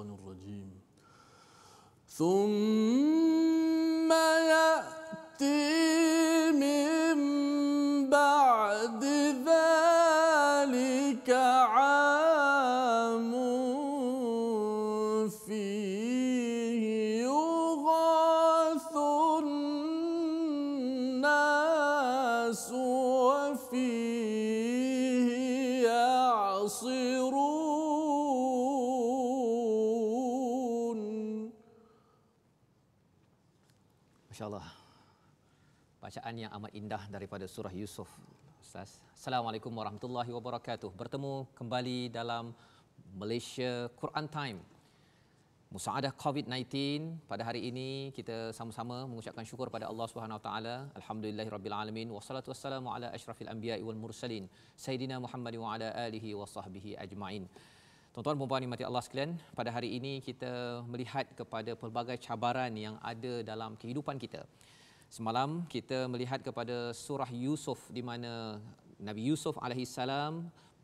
الشيطان الرجيم ثم bacaan yang amat indah daripada surah Yusuf. Assalamualaikum warahmatullahi wabarakatuh. Bertemu kembali dalam Malaysia Quran Time. Musaadah COVID-19 pada hari ini kita sama-sama mengucapkan syukur pada Allah Subhanahu Wa Taala. Alhamdulillah rabbil alamin wassalatu wassalamu ala asyrafil anbiya wal mursalin sayidina Muhammad wa ala alihi washabbihi ajmain. Tuan-tuan dan puan-puan Allah sekalian, pada hari ini kita melihat kepada pelbagai cabaran yang ada dalam kehidupan kita. Semalam kita melihat kepada surah Yusuf di mana Nabi Yusuf alaihi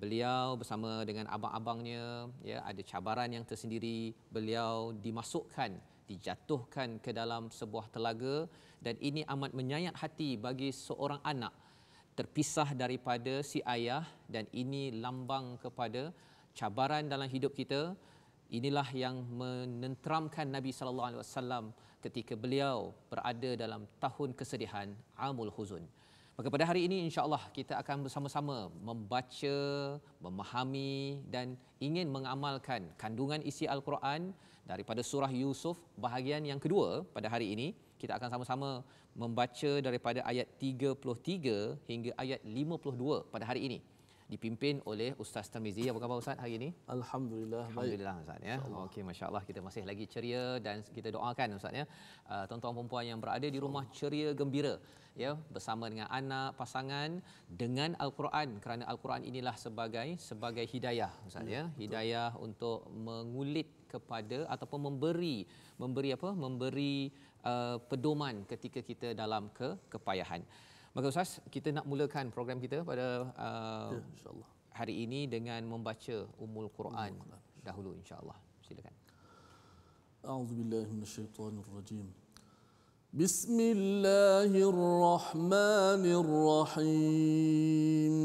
beliau bersama dengan abang-abangnya ya ada cabaran yang tersendiri beliau dimasukkan dijatuhkan ke dalam sebuah telaga dan ini amat menyayat hati bagi seorang anak terpisah daripada si ayah dan ini lambang kepada cabaran dalam hidup kita inilah yang menenteramkan Nabi sallallahu alaihi wasallam ketika beliau berada dalam tahun kesedihan Amul Huzun. Maka pada hari ini insyaAllah kita akan bersama-sama membaca, memahami dan ingin mengamalkan kandungan isi Al-Quran daripada surah Yusuf bahagian yang kedua pada hari ini. Kita akan sama-sama membaca daripada ayat 33 hingga ayat 52 pada hari ini dipimpin oleh Ustaz Tamizi. Apa khabar Ustaz hari ini? Alhamdulillah. Alhamdulillah Ustaz ya. Okey masya-Allah kita masih lagi ceria dan kita doakan Ustaz ya. Uh, tuan-tuan perempuan yang berada di rumah ceria gembira ya bersama dengan anak pasangan dengan al-Quran kerana al-Quran inilah sebagai sebagai hidayah Ustaz ya. Hidayah untuk mengulit kepada ataupun memberi memberi apa memberi uh, pedoman ketika kita dalam ke kepayahan. Maka Ustaz, kita nak mulakan program kita pada uh, ya, hari ini dengan membaca Ummul Quran, Quran dahulu insya-Allah. Silakan. A'udzubillahi minasyaitonirrajim. Bismillahirrahmanirrahim.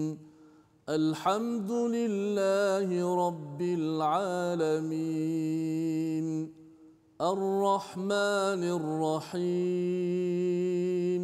الحمد لله رب العالمين الرحمن الرحيم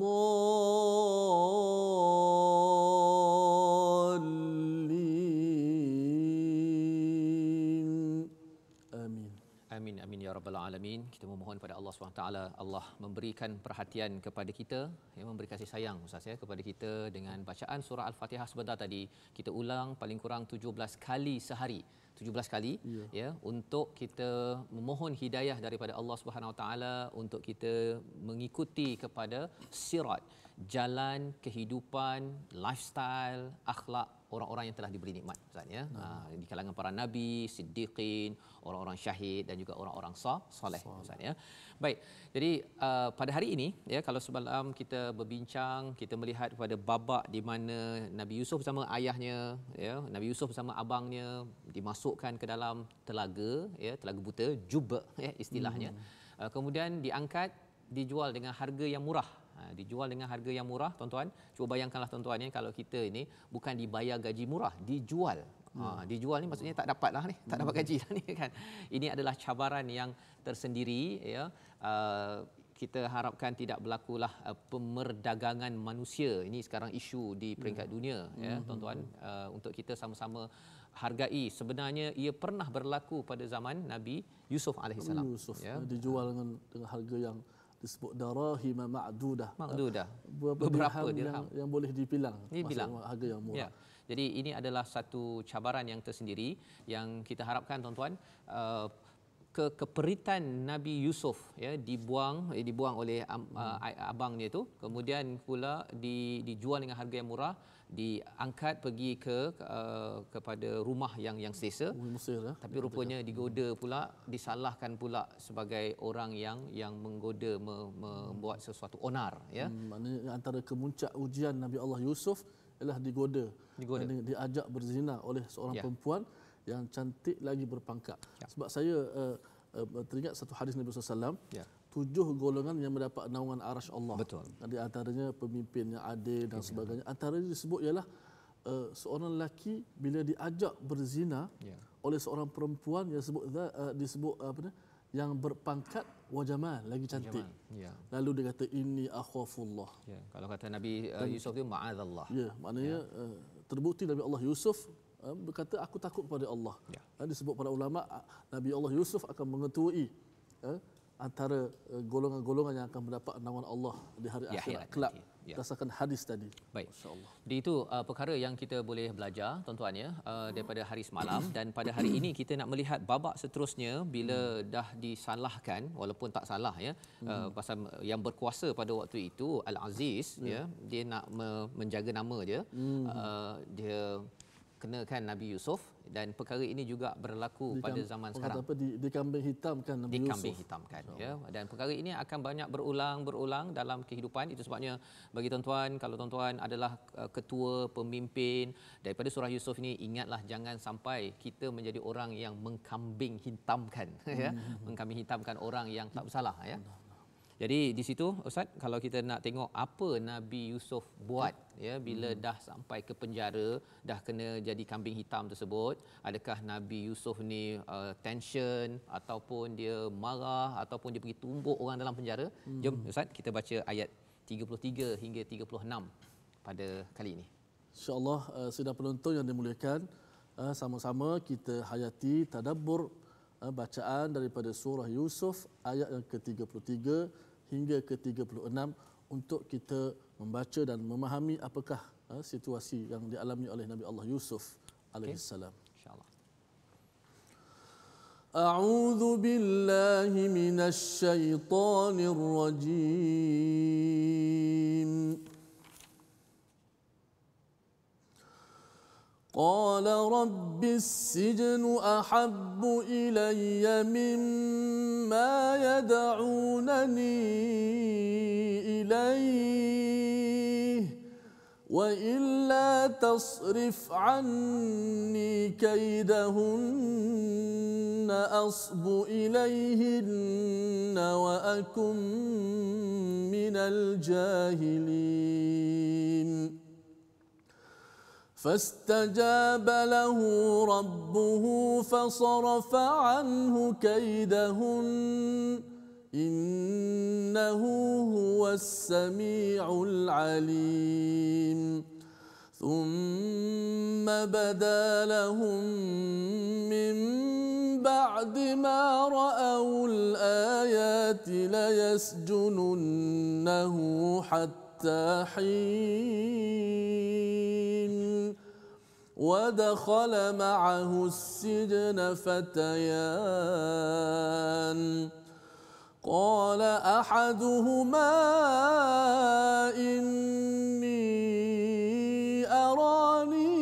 الضالين alamin. Kita memohon kepada Allah SWT, Allah memberikan perhatian kepada kita, ya, memberi kasih sayang Ustaz, ya, kepada kita dengan bacaan surah Al-Fatihah sebentar tadi. Kita ulang paling kurang 17 kali sehari. 17 kali ya. ya untuk kita memohon hidayah daripada Allah Subhanahu Taala untuk kita mengikuti kepada sirat jalan kehidupan, lifestyle, akhlak orang-orang yang telah diberi nikmat Ustaz ya. Hmm. Ah, di kalangan para nabi, siddiqin, orang-orang syahid dan juga orang-orang soleh soleh Ustaz ya. Baik. Jadi uh, pada hari ini ya kalau semalam kita berbincang, kita melihat pada babak di mana Nabi Yusuf bersama ayahnya ya, Nabi Yusuf bersama abangnya dimasukkan ke dalam telaga ya, telaga buta, jubah ya istilahnya. Hmm. Uh, kemudian diangkat, dijual dengan harga yang murah Ha, dijual dengan harga yang murah tuan-tuan cuba bayangkanlah tuan-tuan ni kalau kita ini bukan dibayar gaji murah dijual ha hmm. dijual ni maksudnya tak dapat lah ni tak dapat gaji lah ni kan ini adalah cabaran yang tersendiri ya uh, kita harapkan tidak berlakulah uh, pemerdagangan manusia ini sekarang isu di peringkat hmm. dunia ya hmm. tuan-tuan uh, untuk kita sama-sama hargai sebenarnya ia pernah berlaku pada zaman Nabi Yusuf alaihissalam ya. dijual dengan harga yang disebut darahim ma'dudah. Ma'dudah. Beberapa dirham yang, yang boleh dipilang. Dibilang. Maksudnya harga yang murah. Ya. Jadi ini adalah satu cabaran yang tersendiri yang kita harapkan tuan-tuan uh, ke keperitan Nabi Yusuf ya dibuang eh, dibuang oleh uh, hmm. abangnya itu kemudian pula dijual dengan harga yang murah diangkat pergi ke uh, kepada rumah yang yang sisa ya. tapi rupanya digoda pula disalahkan pula sebagai orang yang yang menggoda me, me, membuat sesuatu onar ya hmm, maknanya antara kemuncak ujian Nabi Allah Yusuf ialah digoda, digoda. Dan diajak berzina oleh seorang ya. perempuan yang cantik lagi berpangkat ya. sebab saya uh, uh, teringat satu hadis Nabi Sallallahu ya. Alaihi Wasallam tujuh golongan yang mendapat naungan arash Allah. Betul. Di antaranya pemimpin yang adil dan ya, sebagainya. Antaranya disebut ialah uh, seorang lelaki bila diajak berzina ya. oleh seorang perempuan yang disebut uh, disebut apa ni yang berpangkat wajaman lagi cantik. Ya. Lalu dia kata ini akhwafullah. Ya. Kalau kata Nabi uh, Yusuf itu ma'azallah. Ya, maknanya ya. Uh, terbukti Nabi Allah Yusuf berkata aku takut kepada Allah. Ya. Disebut para ulama Nabi Allah Yusuf akan mengetuai antara eh, golongan-golongan yang akan mendapat naungan Allah di hari ya, akhirat kelak ya. berdasarkan hadis tadi. Baik. Di itu uh, perkara yang kita boleh belajar tuan-tuan ya uh, daripada hari semalam dan pada hari ini kita nak melihat babak seterusnya bila hmm. dah disalahkan walaupun tak salah ya hmm. pasal yang berkuasa pada waktu itu Al-Aziz hmm. ya dia nak me- menjaga nama dia hmm. uh, dia kenakan Nabi Yusuf dan perkara ini juga berlaku di, pada zaman sekarang. Apa di, di kambing hitamkan Nabi di Yusuf. Kambing hitamkan ya dan perkara ini akan banyak berulang-berulang dalam kehidupan itu sebabnya bagi tuan-tuan kalau tuan-tuan adalah eh, ketua pemimpin daripada surah Yusuf ini ingatlah jangan sampai kita menjadi orang yang mengkambing hitamkan ya hmm. mengkambing hitamkan orang yang tak bersalah ya. Jadi di situ Ustaz kalau kita nak tengok apa Nabi Yusuf buat ya bila hmm. dah sampai ke penjara dah kena jadi kambing hitam tersebut adakah Nabi Yusuf ni uh, tension ataupun dia marah ataupun dia pergi tumbuk orang dalam penjara hmm. jom Ustaz kita baca ayat 33 hingga 36 pada kali ini insyaallah uh, sudah penonton yang dimuliakan uh, sama-sama kita hayati tadabbur uh, bacaan daripada surah Yusuf ayat yang ke-33 hingga ke-36 untuk kita membaca dan memahami apakah uh, situasi yang dialami oleh Nabi Allah Yusuf alaihi salam. Okay. Insyaallah. أعوذ بالله من الشيطان الرجيم قال رب السجن أحب إلي مما يدعونني إليه وإلا تصرف عني كيدهن أصب إليهن وأكن من الجاهلين فاستجاب له ربه فصرف عنه كيدهن انه هو السميع العليم ثم بدا لهم من بعد ما راوا الايات ليسجننه حتى حين ودخل معه السجن فتيان قال احدهما اني اراني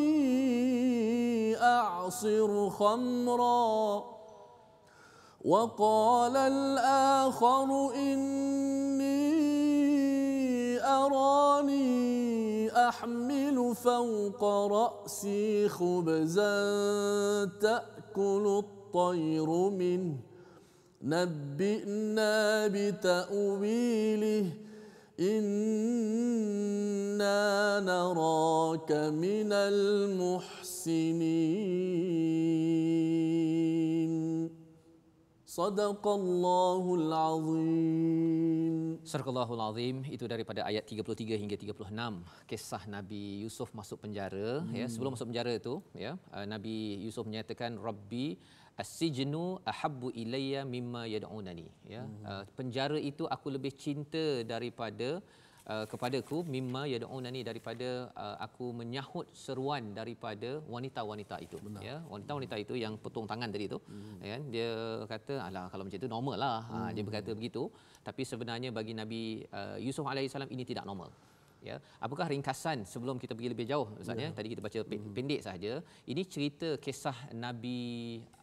اعصر خمرا وقال الاخر اني أراني أحمل فوق رأسي خبزا تأكل الطير منه نبئنا بتأويله إنا نراك من المحسنين Sadaqallahul azim. Allahul azim itu daripada ayat 33 hingga 36 kisah Nabi Yusuf masuk penjara ya. hmm. ya sebelum masuk penjara itu ya uh, Nabi Yusuf menyatakan Rabbi as-sijnu ahabbu ilayya mimma yad'unani ya hmm. Uh, penjara itu aku lebih cinta daripada Uh, kepadaku mimma yad'unani daripada uh, aku menyahut seruan daripada wanita-wanita itu Benar. ya wanita-wanita itu yang petung tangan tadi tu hmm. ya dia kata alah kalau macam tu normal lah ha, hmm. dia berkata begitu tapi sebenarnya bagi nabi uh, Yusuf alaihissalam ini tidak normal ya apakah ringkasan sebelum kita pergi lebih jauh ustaz ya, ya. tadi kita baca hmm. pendek saja ini cerita kisah nabi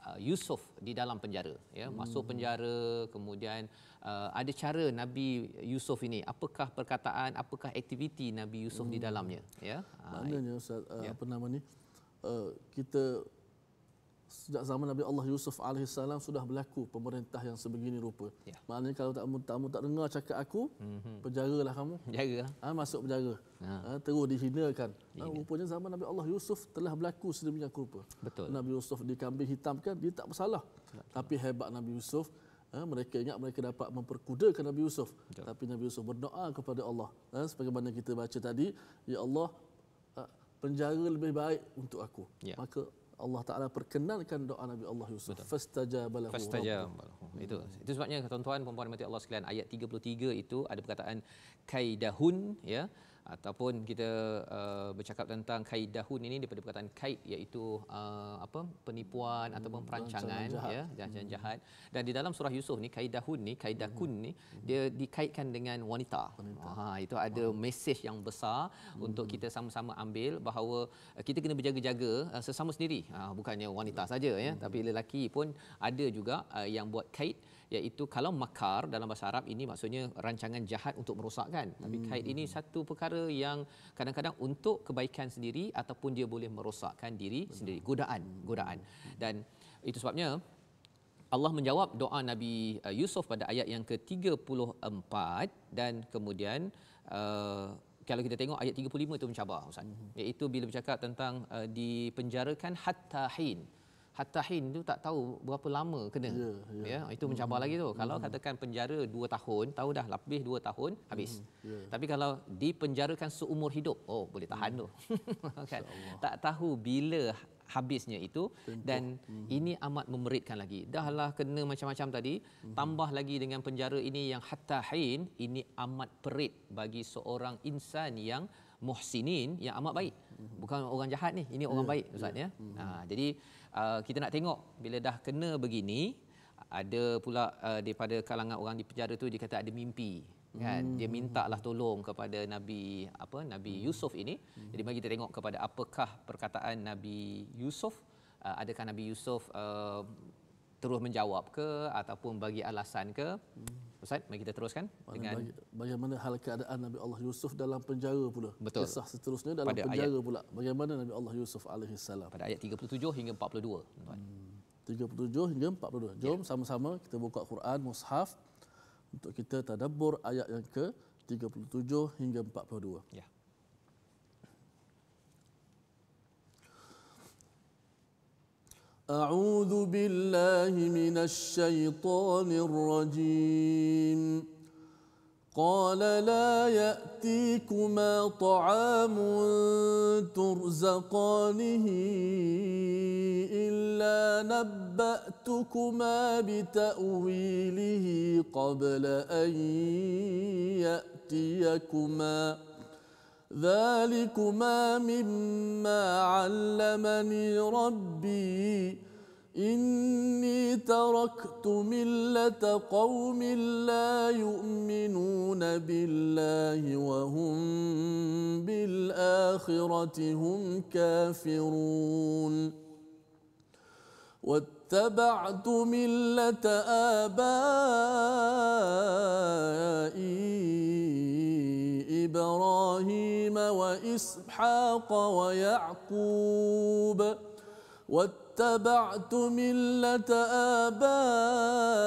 uh, Yusuf di dalam penjara ya masuk hmm. penjara kemudian uh, ada cara nabi Yusuf ini apakah perkataan apakah aktiviti nabi Yusuf hmm. di dalamnya ya ah, maknanya ya. ustaz uh, ya. apa nama ni kita sejak zaman Nabi Allah Yusuf alaihissalam sudah berlaku pemerintah yang sebegini rupa. Ya. Maknanya kalau tak tamu tak dengar cakap aku, mm-hmm. penjaralah kamu. Penjaralah. Ha, masuk penjara. Ha. ha terus dihinakan. Ha, rupanya zaman Nabi Allah Yusuf telah berlaku sedemikian rupa. Betul. Nabi Yusuf dikambing hitamkan dia tak bersalah. Betul. Tapi hebat Nabi Yusuf, ha, mereka ingat mereka dapat memperkudakan Nabi Yusuf. Betul. Tapi Nabi Yusuf berdoa kepada Allah. Ha, sebagaimana kita baca tadi, ya Allah, ha, penjara lebih baik untuk aku. Ya. Maka Allah Taala perkenankan doa Nabi Allah Yusuf. Fastajabalahu. Fastajabalahu. Hmm. Itu. Itu sebabnya tuan-tuan puan-puan Allah sekalian ayat 33 itu ada perkataan kaidahun ya ataupun kita uh, bercakap tentang kaid dahun ini daripada perkataan kaid iaitu uh, apa penipuan hmm, ataupun perancangan jahat. ya hmm. jahat, hmm. dan di dalam surah Yusuf ni kaid dahun ni kaid dakun hmm. ni hmm. dia dikaitkan dengan wanita ha itu ada wow. mesej yang besar hmm. untuk kita sama-sama ambil bahawa uh, kita kena berjaga-jaga uh, sesama sendiri uh, bukannya wanita saja ya hmm. tapi lelaki pun ada juga uh, yang buat kaid iaitu kalau makar dalam bahasa Arab ini maksudnya rancangan jahat untuk merosakkan tapi hmm. kait ini satu perkara yang kadang-kadang untuk kebaikan sendiri ataupun dia boleh merosakkan diri Benar. sendiri godaan godaan dan itu sebabnya Allah menjawab doa Nabi uh, Yusuf pada ayat yang ke-34 dan kemudian uh, kalau kita tengok ayat 35 itu mencabar ustaz mm-hmm. iaitu bila bercakap tentang uh, dipenjarakan hatta hin hatahin tu tak tahu berapa lama kena. Ya, ya. ya itu mencabar hmm. lagi tu. Kalau hmm. katakan penjara 2 tahun, tahu dah lebih 2 tahun hmm, habis. Hmm. Ya. Yeah. Tapi kalau dipenjarakan seumur hidup, oh boleh hmm. tahan hmm. tu. kan? Tak tahu bila habisnya itu Tentu. dan hmm. ini amat memeritkan lagi. Dahlah kena macam-macam tadi, hmm. tambah lagi dengan penjara ini yang hatahin, ini amat perit bagi seorang insan yang muhsinin yang amat baik. Hmm. Bukan orang jahat ni, ini orang yeah, baik ustaz yeah. ya. Mm-hmm. Ha jadi Ah, kita nak tengok bila dah kena begini ada pula uh, daripada kalangan orang di penjara tu dia kata ada mimpi kan hmm. dia mintalah tolong kepada nabi apa nabi hmm. Yusuf ini hmm. jadi mari kita tengok kepada apakah perkataan nabi Yusuf uh, ah, adakah nabi Yusuf uh, terus menjawab ke ataupun bagi alasan ke hmm. Ustaz, mari kita teruskan dengan bagaimana hal keadaan Nabi Allah Yusuf dalam penjara pula. Betul. Kisah seterusnya dalam pada penjara ayat, pula. Bagaimana Nabi Allah Yusuf alaihi salam? Pada ayat 37 hingga 42, Hmm, 37 hingga 42. Jom yeah. sama-sama kita buka Quran mushaf untuk kita tadabbur ayat yang ke 37 hingga 42. Ya. أعوذ بالله من الشيطان الرجيم قال لا يأتيكما طعام ترزقانه إلا نبأتكما بتأويله قبل أن يأتيكما ذلكما مما علمني ربي إني تركت ملة قوم لا يؤمنون بالله وهم بالآخرة هم كافرون واتبعت ملة آبائي إبراهيم وإسحاق ويعقوب واتبعت ملة آبائي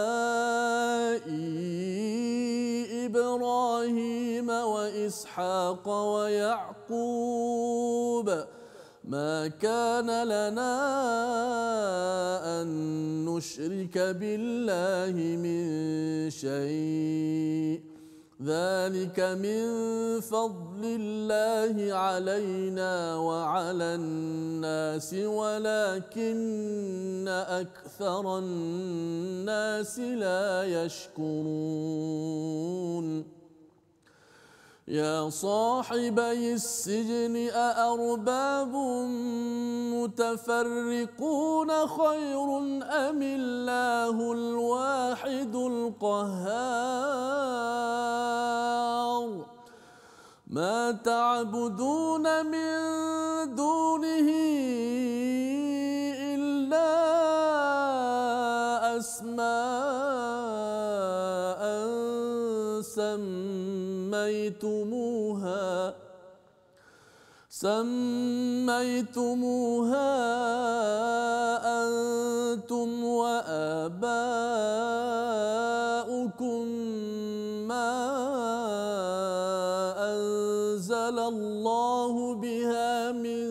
إبراهيم وإسحاق ويعقوب ما كان لنا أن نشرك بالله من شيء ذلك من فضل الله علينا وعلى الناس ولكن أكثر الناس لا يشكرون يا صاحبي السجن أأرباب متفرقون خير أم الله الواحد القهار ما تعبدون من دونه إلا أسماء سميتموها سميتموها أنتم وآباؤكم ما أنزل الله بها من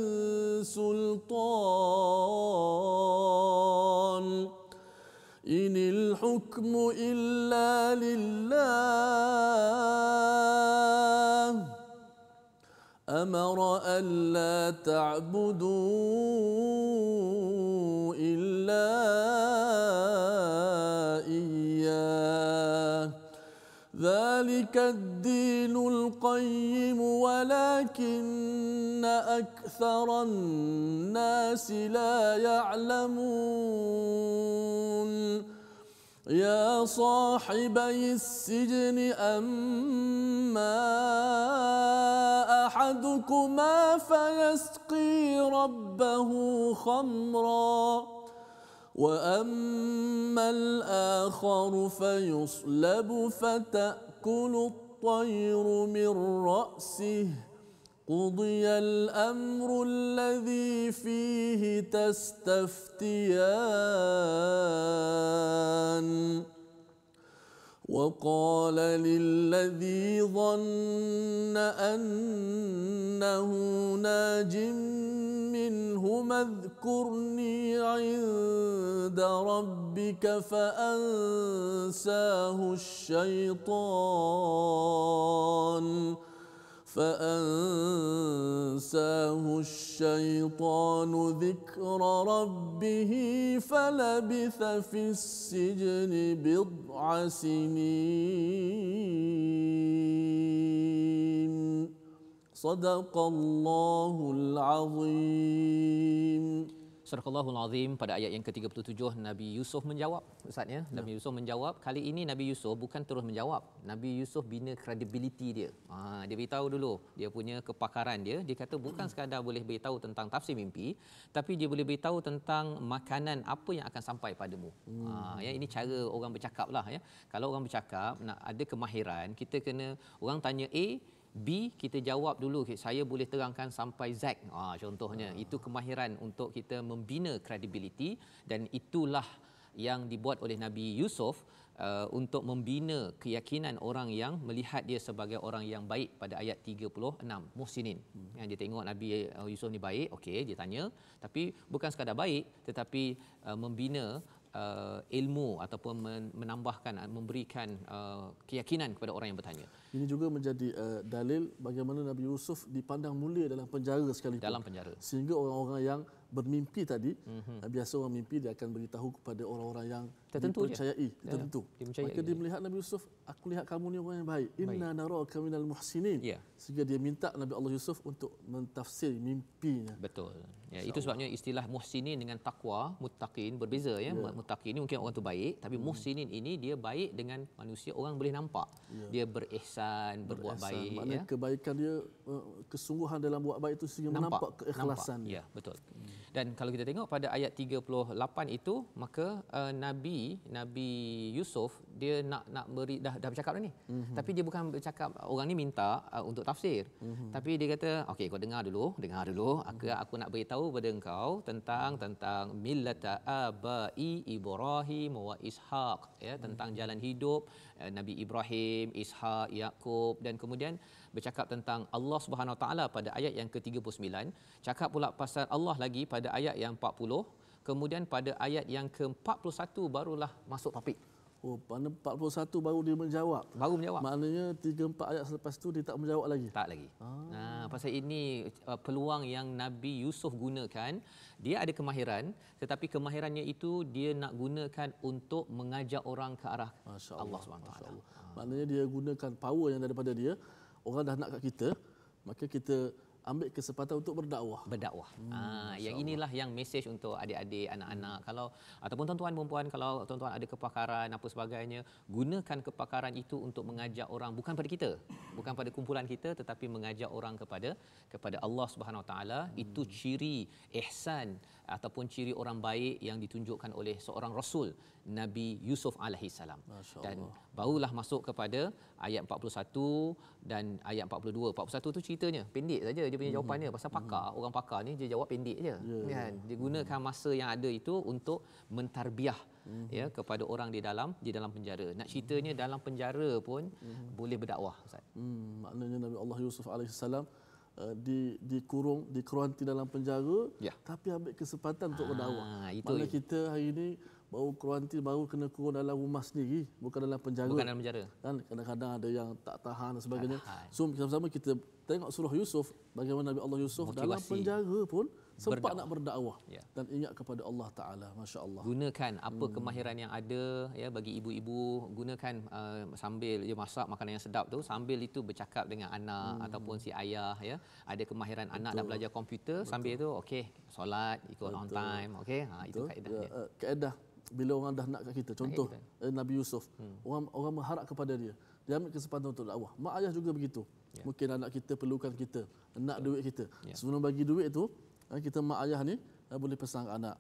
سلطان إن الحكم إلا لله أمر ألا تعبدوا إلا إياه ذلك الدين القيم ولكن أكثر الناس لا يعلمون يا صاحبي السجن أما أحدكما فيسقي ربه خمرا وأما الآخر فيصلب فتأكل الطير من رأسه قضي الامر الذي فيه تستفتيان وقال للذي ظن انه ناج منهما اذكرني عند ربك فانساه الشيطان فأنساه الشيطان ذكر ربه فلبث في السجن بضع سنين صدق الله العظيم Surahullahul Azim pada ayat yang ke-37 Nabi Yusuf menjawab Ustaz ya, ya. Nabi ya. Yusuf menjawab kali ini Nabi Yusuf bukan terus menjawab Nabi Yusuf bina credibility dia ha, dia beritahu dulu dia punya kepakaran dia dia kata bukan hmm. sekadar boleh beritahu tentang tafsir mimpi tapi dia boleh beritahu tentang makanan apa yang akan sampai padamu ha, hmm. ya ini cara orang bercakap lah ya kalau orang bercakap nak ada kemahiran kita kena orang tanya A eh, B kita jawab dulu saya boleh terangkan sampai Z. Ah contohnya ah. itu kemahiran untuk kita membina kredibiliti dan itulah yang dibuat oleh Nabi Yusuf uh, untuk membina keyakinan orang yang melihat dia sebagai orang yang baik pada ayat 36 Muhsinin. Hmm. Yang dia tengok Nabi uh, Yusuf ni baik, okey dia tanya tapi bukan sekadar baik tetapi uh, membina uh, ilmu ataupun menambahkan uh, memberikan uh, keyakinan kepada orang yang bertanya. Ini juga menjadi uh, dalil bagaimana Nabi Yusuf dipandang mulia dalam penjara sekalipun. Dalam penjara. Sehingga orang-orang yang bermimpi tadi, mm-hmm. biasa orang mimpi dia akan beritahu kepada orang-orang yang Ya, tertentu dipercayai je. tertentu ya, dipercayai maka dia melihat Nabi Yusuf aku lihat kamu ni orang yang baik, inna naraka minal muhsinin ya. sehingga dia minta Nabi Allah Yusuf untuk mentafsir mimpinya betul ya, itu sebabnya istilah muhsinin dengan takwa muttaqin berbeza ya, ya. muttaqin ini mungkin orang tu baik tapi hmm. muhsinin ini dia baik dengan manusia orang boleh nampak ya. dia berihsan berbuat baik Maksudnya ya kebaikan dia eh, kesungguhan dalam buat baik itu sehingga nampak. menampak keikhlasan nampak. ya betul hmm dan kalau kita tengok pada ayat 38 itu maka uh, nabi nabi Yusuf dia nak nak beri dah dah bercakap dah ni mm-hmm. tapi dia bukan bercakap orang ni minta uh, untuk tafsir mm-hmm. tapi dia kata okey kau dengar dulu dengar dulu aku mhm. aku nak beritahu pada engkau tentang tentang millata abai ibrahim wa ishaq ya tentang mm-hmm. jalan hidup uh, nabi Ibrahim Ishaq Yakub dan kemudian bercakap tentang Allah Subhanahu taala pada ayat yang ke-39 cakap pula pasal Allah lagi pada ayat yang 40 kemudian pada ayat yang ke-41 barulah masuk topik Oh, pada 41 baru dia menjawab. Baru menjawab. Maknanya 3 4 ayat selepas tu dia tak menjawab lagi. Tak lagi. Ah. Ha, ah. nah, pasal ini uh, peluang yang Nabi Yusuf gunakan, dia ada kemahiran tetapi kemahirannya itu dia nak gunakan untuk mengajak orang ke arah Allah, Allah Subhanahu Wa Taala. Maknanya dia gunakan power yang daripada dia orang dah nak kat kita maka kita ambil kesempatan untuk berdakwah berdakwah hmm, ah yang inilah yang message untuk adik-adik anak-anak hmm. kalau ataupun tuan-tuan perempuan kalau tuan-tuan ada kepakaran apa sebagainya gunakan kepakaran itu untuk mengajak orang bukan pada kita bukan pada kumpulan kita tetapi mengajak orang kepada kepada Allah Subhanahu taala hmm. itu ciri ihsan ataupun ciri orang baik yang ditunjukkan oleh seorang rasul Nabi Yusuf alaihissalam dan barulah masuk kepada ayat 41 dan ayat 42 41 tu ceritanya pendek saja dia punya hmm. jawapannya mm-hmm. pasal pakar hmm. orang pakar ni dia jawab pendek saja ya, yeah. kan ya. dia gunakan hmm. masa yang ada itu untuk mentarbiah mm-hmm. ya kepada orang di dalam di dalam penjara nak ceritanya mm-hmm. dalam penjara pun mm-hmm. boleh berdakwah ustaz mm, maknanya Nabi Allah Yusuf alaihissalam eh, di dikurung dikeranti dalam penjara ya. tapi ambil kesempatan untuk berdakwah. Ha, ah, Maknanya kita hari ini baru kuarantin baru kena kurung dalam rumah sendiri bukan dalam penjara bukan dalam penjara kan kadang-kadang ada yang tak tahan dan sebagainya tahan. so sama-sama kita tengok surah Yusuf bagaimana Nabi Allah Yusuf Motivasi. dalam penjara pun sempat berdakwah. nak berdakwah ya. dan ingat kepada Allah taala masya-Allah gunakan apa hmm. kemahiran yang ada ya bagi ibu-ibu gunakan uh, sambil dia masak makanan yang sedap tu sambil itu bercakap dengan anak hmm. ataupun si ayah ya ada kemahiran Betul. anak dah belajar komputer Betul. sambil itu okey solat ikut Betul. on time okey ha itu kaedahnya ya, uh, kaedah bila orang dah nak kat kita contoh kita. Eh, Nabi Yusuf hmm. orang orang mengharap kepada dia dia ambil kesempatan untuk dakwah mak ayah juga begitu ya. mungkin anak kita perlukan kita nak so, duit kita ya. sebelum bagi duit tu eh, kita mak ayah ni eh, boleh pesan anak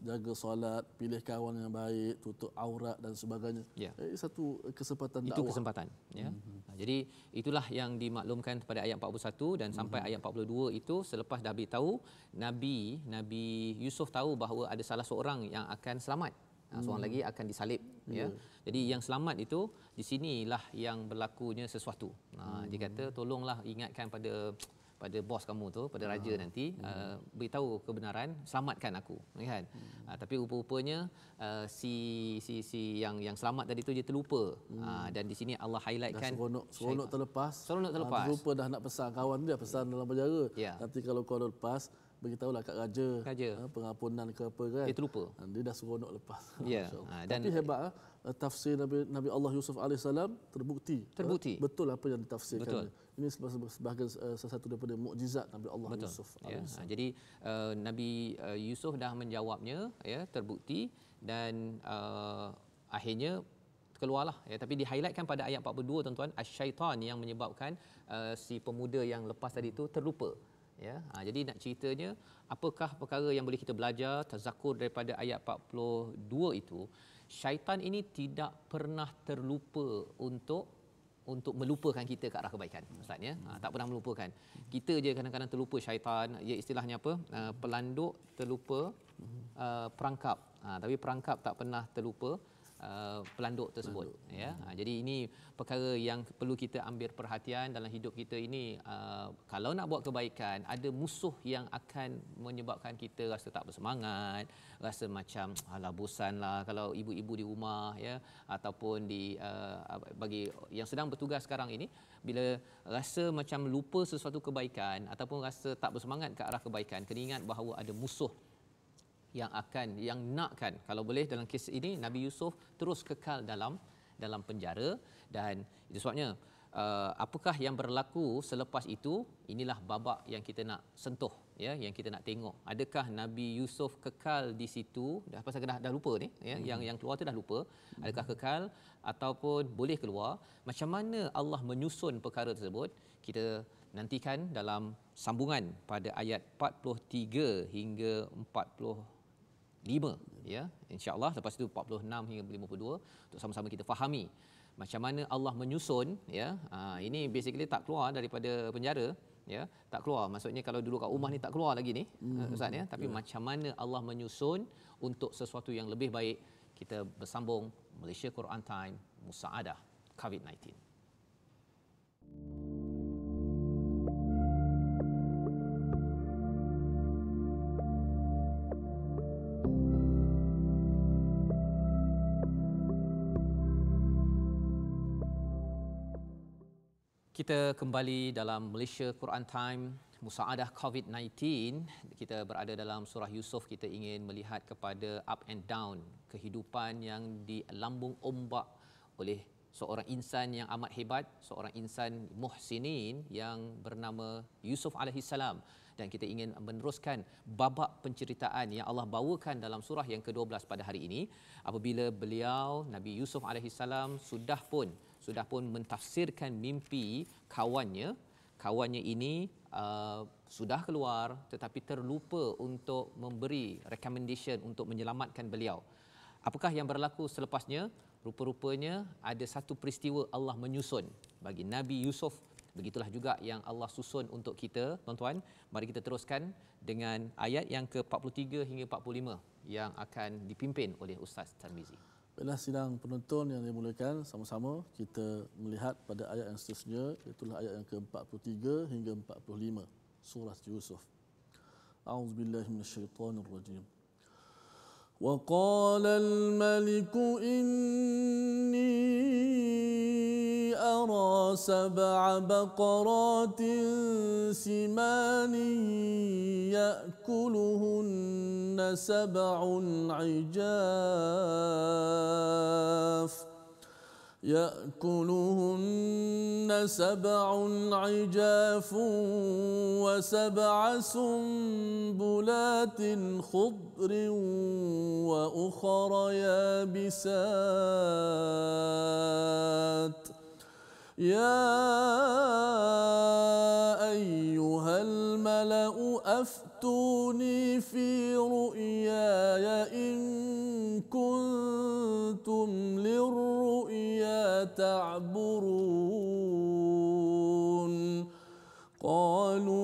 jaga solat pilih kawan yang baik tutup aurat dan sebagainya ya. eh, satu kesempatan itu kesempatan ya hmm jadi itulah yang dimaklumkan pada ayat 41 dan mm-hmm. sampai mhm. ayat 42 itu selepas Nabi tahu Nabi Nabi Yusuf tahu bahawa ada salah seorang yang akan selamat hmm. seorang lagi akan disalib ya. hmm. ya jadi yang selamat itu di sinilah yang berlakunya sesuatu ha hmm. dia kata tolonglah ingatkan pada pada bos kamu tu pada ah. raja nanti hmm. uh, beritahu kebenaran selamatkan aku ya kan hmm. uh, tapi rupa-rupanya uh, si si si yang yang selamat tadi tu dia terlupa hmm. uh, dan di sini Allah highlightkan dah seronok seronok terlepas seronok terlepas uh, lupa dah nak pesan kawan dia pesan ya. dalam penjara yeah. nanti kalau kau lepas beritahulah kat raja, raja. Ha, pengampunan ke apa kan. Dia terlupa. Ha, dia dah seronok lepas. Yeah. Ha, dan Tapi hebat ah ha, tafsir Nabi, Nabi Allah Yusuf AS terbukti. Terbukti. Ha, betul apa yang ditafsirkan. Betul. Ini sebagai salah satu daripada mukjizat Nabi Allah betul. Yusuf AS. Ya, yeah. Ha, jadi uh, Nabi uh, Yusuf dah menjawabnya ya terbukti dan uh, akhirnya keluarlah ya tapi di highlightkan pada ayat 42 tuan-tuan asyaitan yang menyebabkan uh, si pemuda yang lepas tadi itu terlupa ya ha, jadi nak ceritanya apakah perkara yang boleh kita belajar tazakur daripada ayat 42 itu syaitan ini tidak pernah terlupa untuk untuk melupakan kita ke arah kebaikan ustaz ya ha, tak pernah melupakan kita je kadang-kadang terlupa syaitan ya istilahnya apa uh, pelanduk terlupa uh, perangkap ha, tapi perangkap tak pernah terlupa Uh, pelanduk tersebut Landuk. ya ha, jadi ini perkara yang perlu kita ambil perhatian dalam hidup kita ini uh, kalau nak buat kebaikan ada musuh yang akan menyebabkan kita rasa tak bersemangat rasa macam alah lah. kalau ibu-ibu di rumah ya ataupun di uh, bagi yang sedang bertugas sekarang ini bila rasa macam lupa sesuatu kebaikan ataupun rasa tak bersemangat ke arah kebaikan kena ingat bahawa ada musuh yang akan yang nakkan kalau boleh dalam kes ini Nabi Yusuf terus kekal dalam dalam penjara dan itu sebabnya Uh, apakah yang berlaku selepas itu inilah babak yang kita nak sentuh ya yang kita nak tengok adakah nabi Yusuf kekal di situ dah pasal dah dah lupa ni ya hmm. yang yang keluar tu dah lupa adakah kekal ataupun boleh keluar macam mana Allah menyusun perkara tersebut kita nantikan dalam sambungan pada ayat 43 hingga 40 5 ya insyaallah lepas itu 46 hingga 52 untuk sama-sama kita fahami macam mana Allah menyusun ya ha, ini basically tak keluar daripada penjara ya tak keluar maksudnya kalau dulu kat rumah ni tak keluar lagi ni hmm. ustaz ya tapi yeah. macam mana Allah menyusun untuk sesuatu yang lebih baik kita bersambung Malaysia Quran Time Musaada COVID-19 Kita kembali dalam Malaysia Quran Time Musaadah COVID-19. Kita berada dalam surah Yusuf. Kita ingin melihat kepada up and down kehidupan yang di lambung ombak oleh seorang insan yang amat hebat, seorang insan muhsinin yang bernama Yusuf alaihissalam dan kita ingin meneruskan babak penceritaan yang Allah bawakan dalam surah yang ke-12 pada hari ini apabila beliau Nabi Yusuf alaihissalam sudah pun sudah pun mentafsirkan mimpi kawannya kawannya ini uh, sudah keluar tetapi terlupa untuk memberi recommendation untuk menyelamatkan beliau apakah yang berlaku selepasnya rupa-rupanya ada satu peristiwa Allah menyusun bagi Nabi Yusuf begitulah juga yang Allah susun untuk kita tuan-tuan mari kita teruskan dengan ayat yang ke-43 hingga 45 yang akan dipimpin oleh Ustaz Tarmizi Baiklah sidang penonton yang dimulakan sama-sama kita melihat pada ayat yang seterusnya iaitu ayat yang ke-43 hingga 45 surah Yusuf. A'udzubillahi minasyaitonir rajim. وقال الملك إني أرى سبع بقرات سمان يأكلهن سبع عجاف ياكلهن سبع عجاف وسبع سنبلات خضر واخر يابسات يا ايها الملا افتوني في رؤياي ان كنتم للرؤيا تعبرون قالوا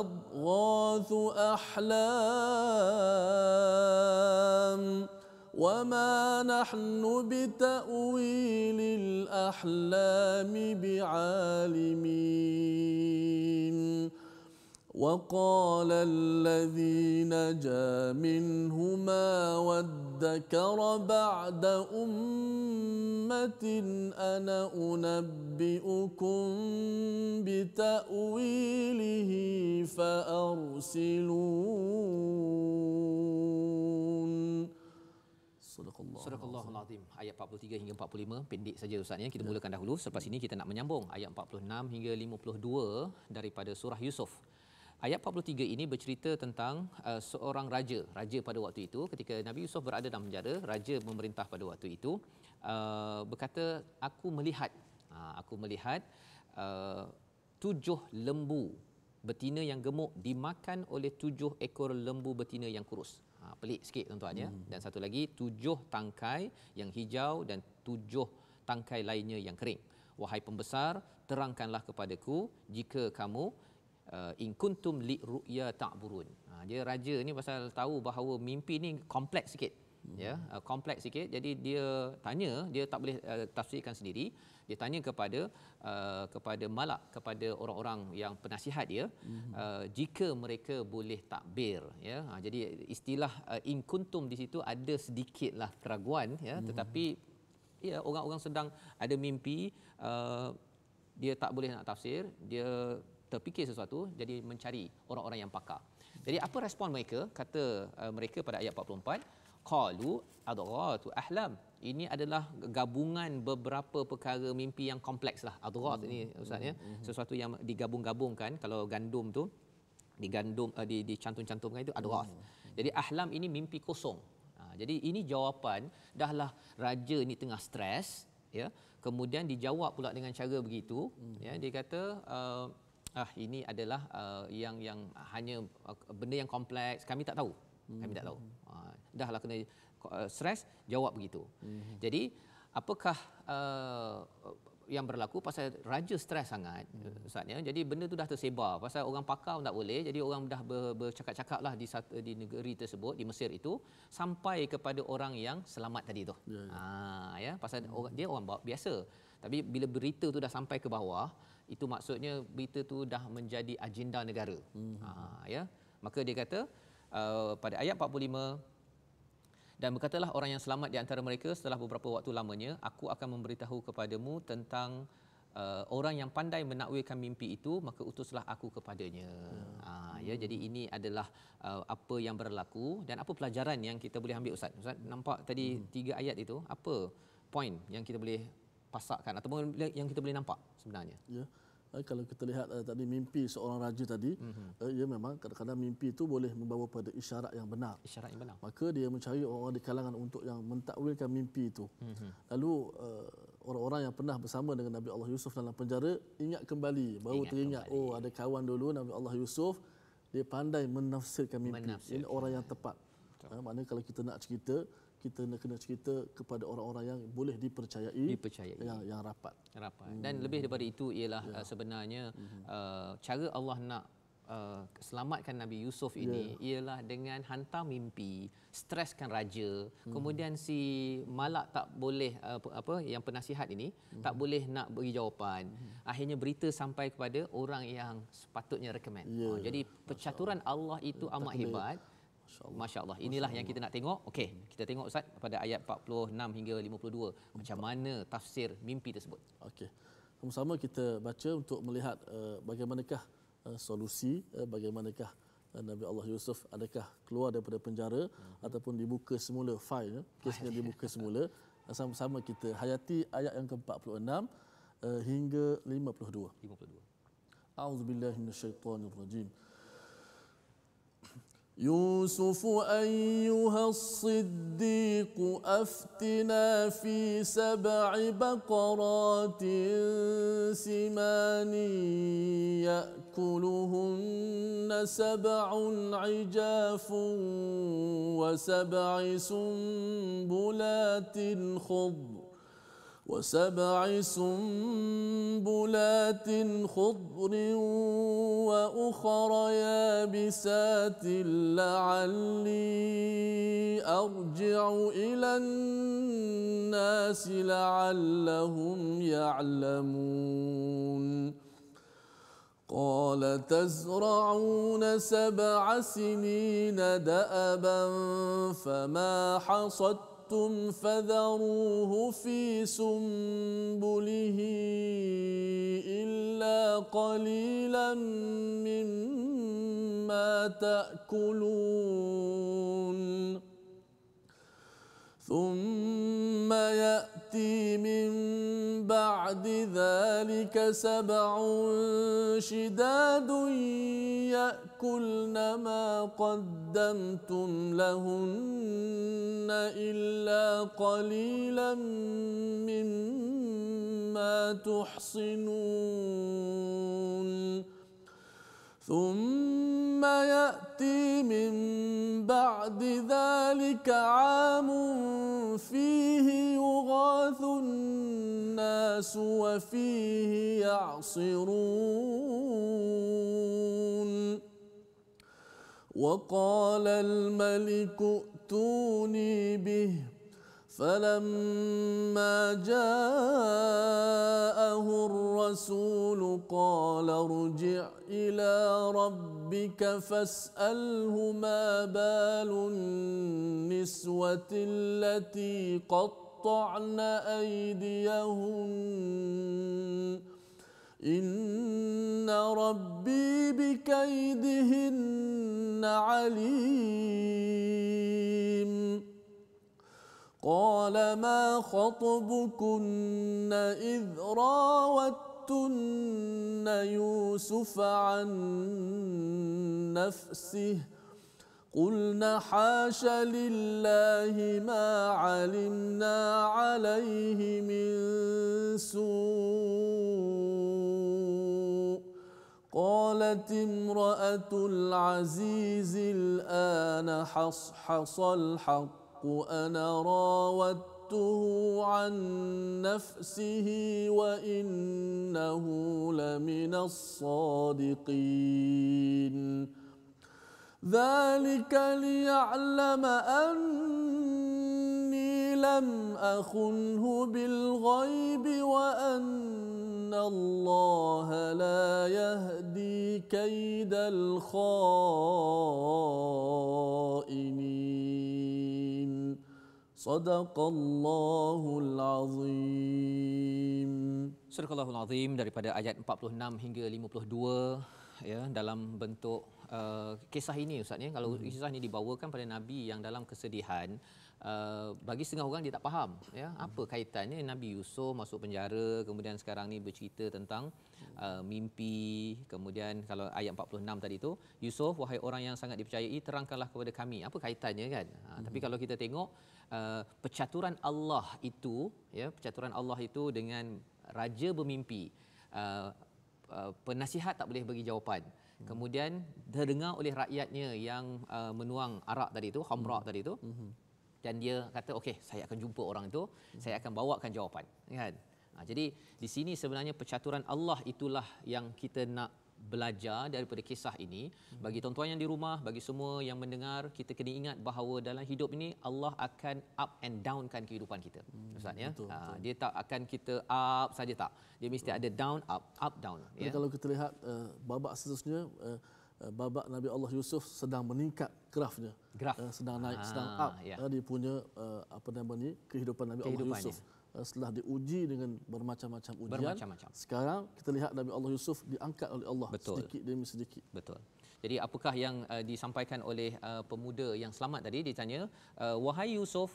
أضغاث أحلام وما نحن بتأويل الأحلام بعالمين وقال الذي نجا منهما وادكر بعد أمة أنا أنبئكم بتأويله فأرسلون Surah Allah. Surah Allah Al-Azim. Ayat 43 hingga 45 pendek saja Ustaz ya. Kita mulakan dahulu selepas ini kita nak menyambung ayat 46 hingga 52 daripada surah Yusuf. Ayat 43 ini bercerita tentang uh, seorang raja, raja pada waktu itu ketika Nabi Yusuf berada dalam penjara, raja memerintah pada waktu itu uh, berkata aku melihat uh, aku melihat uh, tujuh lembu betina yang gemuk dimakan oleh tujuh ekor lembu betina yang kurus. Ha, pelik sikit tuan-tuan ya. Hmm. Dan satu lagi tujuh tangkai yang hijau dan tujuh tangkai lainnya yang kering. Wahai pembesar, terangkanlah kepadaku jika kamu uh, in kuntum li ru'ya ta'burun ha dia raja ni pasal tahu bahawa mimpi ni kompleks sikit hmm. ya uh, kompleks sikit jadi dia tanya dia tak boleh uh, tafsirkan sendiri dia tanya kepada uh, kepada malak kepada orang-orang yang penasihat dia hmm. uh, jika mereka boleh takbir ya ha, jadi istilah uh, in kuntum di situ ada sedikitlah keraguan ya hmm. tetapi ya orang-orang sedang ada mimpi uh, dia tak boleh nak tafsir dia terfikir sesuatu jadi mencari orang-orang yang pakar. Jadi apa respon mereka? Kata uh, mereka pada ayat 44, qalu adghatu ahlam. Ini adalah gabungan beberapa perkara mimpi yang kompleks lah. Adghat hmm ini ustaz ya. hmm Sesuatu yang digabung-gabungkan kalau gandum tu digandum uh, di dicantum-cantumkan itu adghat. hmm Jadi ahlam ini mimpi kosong. Ha, jadi ini jawapan dahlah raja ni tengah stres ya. Kemudian dijawab pula dengan cara begitu hmm ya dia kata uh, ah ini adalah uh, yang yang hanya uh, benda yang kompleks kami tak tahu hmm. kami tak tahu uh, dah lah kena uh, stres jawab begitu hmm. jadi apakah uh, yang berlaku pasal raja stres sangat hmm. saatnya jadi benda tu dah tersebar pasal orang pakar tak boleh jadi orang dah ber, bercakap-cakap lah di, di negeri tersebut di Mesir itu sampai kepada orang yang selamat tadi tu hmm. ha, ya pasal hmm. orang, dia orang biasa tapi bila berita tu dah sampai ke bawah itu maksudnya berita tu dah menjadi agenda negara ha ya maka dia kata uh, pada ayat 45 dan berkatalah orang yang selamat di antara mereka setelah beberapa waktu lamanya aku akan memberitahu kepadamu tentang uh, orang yang pandai menakwilkan mimpi itu maka utuslah aku kepadanya ha hmm. uh, ya jadi ini adalah uh, apa yang berlaku dan apa pelajaran yang kita boleh ambil ustaz ustaz nampak tadi hmm. tiga ayat itu apa poin yang kita boleh pasakkan ataupun yang kita boleh nampak sebenarnya. Ya. Eh, kalau kita lihat eh, tadi mimpi seorang raja tadi, mm-hmm. eh, ia memang kadang-kadang mimpi itu boleh membawa pada isyarat yang benar. Isyarat yang benar. Maka dia mencari orang di kalangan untuk yang mentakwilkan mimpi itu. Mm-hmm. Lalu eh, orang-orang yang pernah bersama dengan Nabi Allah Yusuf dalam penjara ingat kembali, baru ingat teringat, kembali. oh ada kawan dulu Nabi Allah Yusuf, dia pandai menafsirkan mimpi. Menafsirkan. Ini orang yang tepat. Eh, maknanya kalau kita nak cerita, kita nak kena cerita kepada orang-orang yang boleh dipercayai, dipercayai. yang yang rapat rapat dan hmm. lebih daripada itu ialah ya. Uh, sebenarnya hmm. uh, cara Allah nak Uh, selamatkan Nabi Yusuf ini yeah. ialah dengan hantar mimpi, streskan raja, hmm. kemudian si malak tak boleh uh, apa yang penasihat ini hmm. tak boleh nak bagi jawapan. Hmm. Akhirnya berita sampai kepada orang yang sepatutnya recommend. Yeah. Oh, uh, jadi percaturan Allah. Allah itu amat hebat. Yeah. Masya-Allah. masya Inilah Masya yang kita nak tengok. Okey, kita tengok Ustaz pada ayat 46 hingga 52 macam mana tafsir mimpi tersebut. Okey. Sama-sama kita baca untuk melihat uh, bagaimanakah uh, solusi uh, bagaimanakah Nabi Allah Yusuf adakah keluar daripada penjara hmm. ataupun dibuka semula fail kesnya dibuka semula sama-sama kita hayati ayat yang ke-46 uh, hingga 52 52 A'udzubillahi minasyaitonirrajim يوسف أيها الصديق أفتنا في سبع بقرات سمان يأكلهن سبع عجاف وسبع سنبلات خضر وسبع سنبلات خضر واخر يابسات لعلي ارجع الى الناس لعلهم يعلمون قال تزرعون سبع سنين دابا فما حصدتم أَنْتُمْ فَذَرُوهُ فِي سُنبُلِهِ إِلَّا قَلِيلًا مِّمَّا تَأْكُلُونَ ثم ياتي من بعد ذلك سبع شداد ياكلن ما قدمتم لهن الا قليلا مما تحصنون ثم ياتي من بعد ذلك عام فيه يغاث الناس وفيه يعصرون وقال الملك ائتوني به فلما جاءه الرسول قال ارجع إلى ربك فاسأله ما بال النسوة التي قطعن أيديهن إن ربي بكيدهن عليم قال ما خطبكن إذ راوتن يوسف عن نفسه قلنا حاش لله ما علمنا عليه من سوء قالت امرأة العزيز الآن حصحص الحق الحق أنا راودته عن نفسه وإنه لمن الصادقين ذلك ليعلم أني لم أخنه بالغيب وأن الله لا يهدي كيد الخائنين Sadaqallahul azim. Sadaqallahul azim daripada ayat 46 hingga 52 ya dalam bentuk uh, kisah ini ustaz ya. Kalau hmm. kisah ini dibawakan pada nabi yang dalam kesedihan, Eh, bagi setengah orang dia tak faham ya apa kaitannya Nabi Yusuf masuk penjara kemudian sekarang ni bercerita tentang uh, mimpi kemudian kalau ayat 46 tadi tu Yusuf wahai orang yang sangat dipercayai terangkanlah kepada kami apa kaitannya kan ha, mm tapi mhm. kalau kita tengok uh, pecaturan Allah itu ya pecaturan Allah itu dengan raja bermimpi uh, uh, penasihat tak boleh bagi jawapan mhm. kemudian terdengar oleh rakyatnya yang uh, menuang arak tadi itu, khamra hmm tadi itu. hmm dan dia kata okey saya akan jumpa orang itu hmm. saya akan bawakan jawapan kan ha, jadi di sini sebenarnya pecaturan Allah itulah yang kita nak belajar daripada kisah ini bagi tuan-tuan yang di rumah bagi semua yang mendengar kita kena ingat bahawa dalam hidup ini Allah akan up and downkan kehidupan kita hmm, ustaz ya betul, ha, betul. dia tak akan kita up saja tak dia mesti betul. ada down up up down ya? kalau kita lihat uh, babak seterusnya uh, Eh, babak Nabi Allah Yusuf sedang meningkat grafnya graf uh, eh, sedang naik Aa, ah, sedang up ya. uh, dia punya uh, apa nama ni kehidupan Nabi Allah Yusuf uh, setelah diuji dengan bermacam-macam ujian bermacam-macam. sekarang kita lihat Nabi Allah Yusuf diangkat oleh Allah betul. sedikit demi sedikit betul jadi apakah yang uh, disampaikan oleh uh, pemuda yang selamat tadi ditanya uh, wahai Yusuf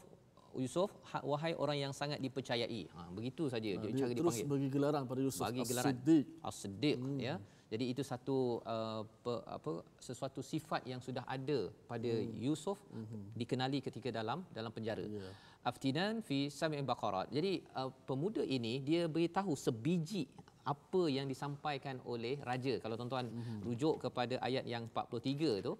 Yusuf ha, wahai orang yang sangat dipercayai ha, begitu saja dia, dia cara terus dipanggil bagi gelaran pada Yusuf bagi gelaran as-siddiq as-siddiq hmm. ya jadi itu satu apa uh, apa sesuatu sifat yang sudah ada pada hmm. Yusuf hmm. dikenali ketika dalam dalam penjara. Yeah. Aftinan fi sam'i baqarat. Jadi uh, pemuda ini dia beritahu sebiji apa yang disampaikan oleh raja. Kalau tuan-tuan hmm. rujuk kepada ayat yang 43 tu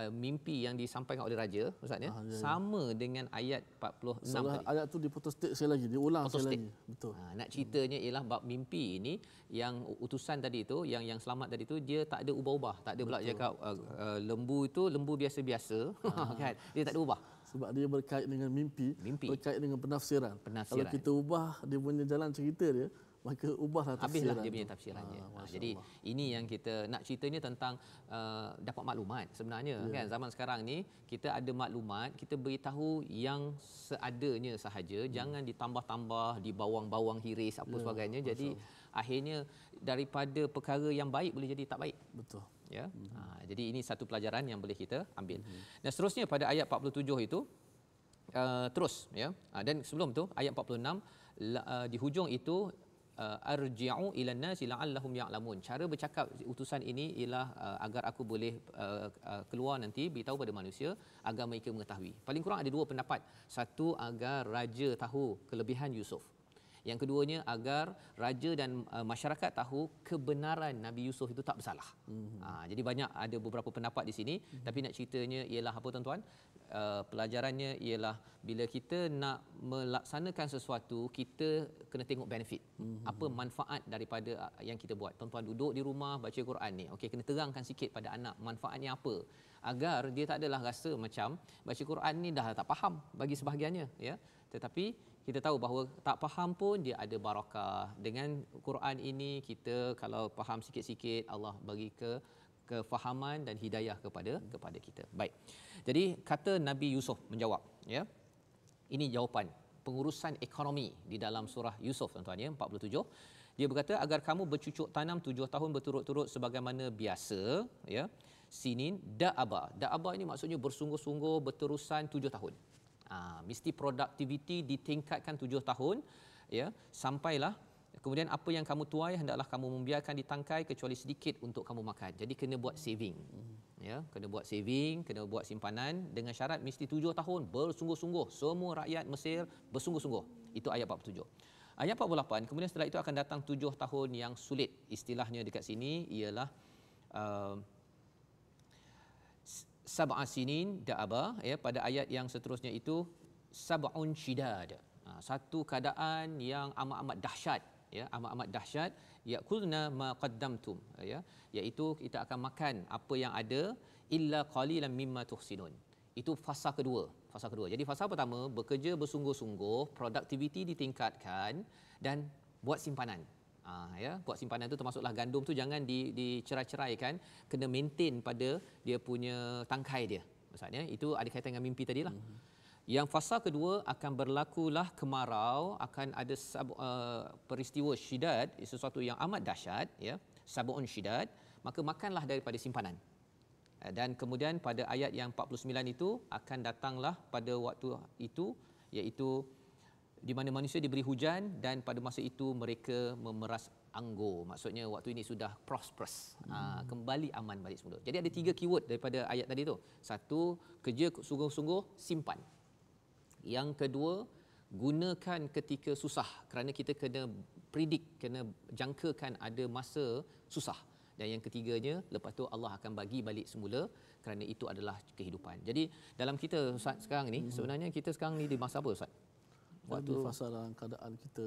Uh, mimpi yang disampaikan oleh raja ustaz ya ah, ya, ya. sama dengan ayat 46 Salah tadi. Ha, ayat tu dipotostik sekali lagi diulang sekali lagi betul ha, nak ceritanya hmm. ialah bab mimpi ini yang utusan tadi itu yang yang selamat tadi itu dia tak ada ubah-ubah tak ada betul, pula cakap uh, uh, lembu itu lembu biasa-biasa ha. kan dia tak ada ubah sebab dia berkait dengan mimpi, mimpi. berkait dengan penafsiran. penafsiran kalau kita ubah dia punya jalan cerita dia maka ubahlah habislah dia punya tafsirannya. Ha, ha, jadi ini yang kita nak ceritanya tentang uh, dapat maklumat sebenarnya ya. kan zaman sekarang ni kita ada maklumat kita beritahu yang seadanya sahaja ya. jangan ditambah-tambah dibawang-bawang hiris apa ya. sebagainya jadi Allah. akhirnya daripada perkara yang baik boleh jadi tak baik. Betul. Ya. Hmm. Ha, jadi ini satu pelajaran yang boleh kita ambil. Ya. Dan seterusnya pada ayat 47 itu uh, terus ya. Ha, dan sebelum tu ayat 46 uh, di hujung itu uh, arji'u ila nasi la'allahum ya'lamun cara bercakap utusan ini ialah uh, agar aku boleh uh, uh, keluar nanti beritahu pada manusia agar mereka mengetahui paling kurang ada dua pendapat satu agar raja tahu kelebihan Yusuf yang keduanya agar raja dan uh, masyarakat tahu kebenaran Nabi Yusuf itu tak bersalah. Mm-hmm. Ha, jadi banyak ada beberapa pendapat di sini mm-hmm. tapi nak ceritanya ialah apa tuan-tuan? Uh, pelajarannya ialah bila kita nak melaksanakan sesuatu kita kena tengok benefit mm-hmm. apa manfaat daripada uh, yang kita buat tuan-tuan duduk di rumah baca Quran ni okey kena terangkan sikit pada anak manfaatnya apa agar dia tak adalah rasa macam baca Quran ni dah tak faham bagi sebahagiannya ya tetapi kita tahu bahawa tak faham pun dia ada barakah dengan Quran ini kita kalau faham sikit-sikit Allah bagi ke kefahaman dan hidayah kepada kepada kita. Baik. Jadi kata Nabi Yusuf menjawab, ya. Ini jawapan pengurusan ekonomi di dalam surah Yusuf tuan-tuan ya 47. Dia berkata agar kamu bercucuk tanam tujuh tahun berturut-turut sebagaimana biasa, ya. Sinin da'aba. Da'aba ini maksudnya bersungguh-sungguh berterusan tujuh tahun ha, ah, mesti produktiviti ditingkatkan tujuh tahun ya sampailah kemudian apa yang kamu tuai hendaklah kamu membiarkan ditangkai kecuali sedikit untuk kamu makan jadi kena buat saving ya kena buat saving kena buat simpanan dengan syarat mesti tujuh tahun bersungguh-sungguh semua rakyat Mesir bersungguh-sungguh itu ayat 47 Ayat 48 kemudian setelah itu akan datang tujuh tahun yang sulit istilahnya dekat sini ialah uh, sab'a sinin da'aba ya pada ayat yang seterusnya itu sab'un shidad. Ha, satu keadaan yang amat-amat dahsyat ya amat-amat dahsyat yakulna ma qaddamtum ya iaitu kita akan makan apa yang ada illa qalilan mimma tuhsinun. Itu fasa kedua. Fasa kedua. Jadi fasa pertama bekerja bersungguh-sungguh, produktiviti ditingkatkan dan buat simpanan Ah ya, buat simpanan tu termasuklah gandum tu jangan di dicerai kan, kena maintain pada dia punya tangkai dia. Maksudnya itu ada kaitan dengan mimpi tadilah. Mm-hmm. Yang fasa kedua akan berlakulah kemarau, akan ada sab, uh, peristiwa syidat, sesuatu yang amat dahsyat ya, sabun syidat, maka makanlah daripada simpanan. Eh, dan kemudian pada ayat yang 49 itu akan datanglah pada waktu itu iaitu di mana manusia diberi hujan dan pada masa itu mereka memeras anggur maksudnya waktu ini sudah prosperous ah, hmm. aa, kembali aman balik semula jadi ada tiga keyword daripada ayat tadi tu satu kerja sungguh-sungguh simpan yang kedua gunakan ketika susah kerana kita kena predik kena jangkakan ada masa susah dan yang ketiganya lepas tu Allah akan bagi balik semula kerana itu adalah kehidupan jadi dalam kita ustaz sekarang ni hmm. sebenarnya kita sekarang ni di masa apa ustaz waktu di fasa dalam keadaan kita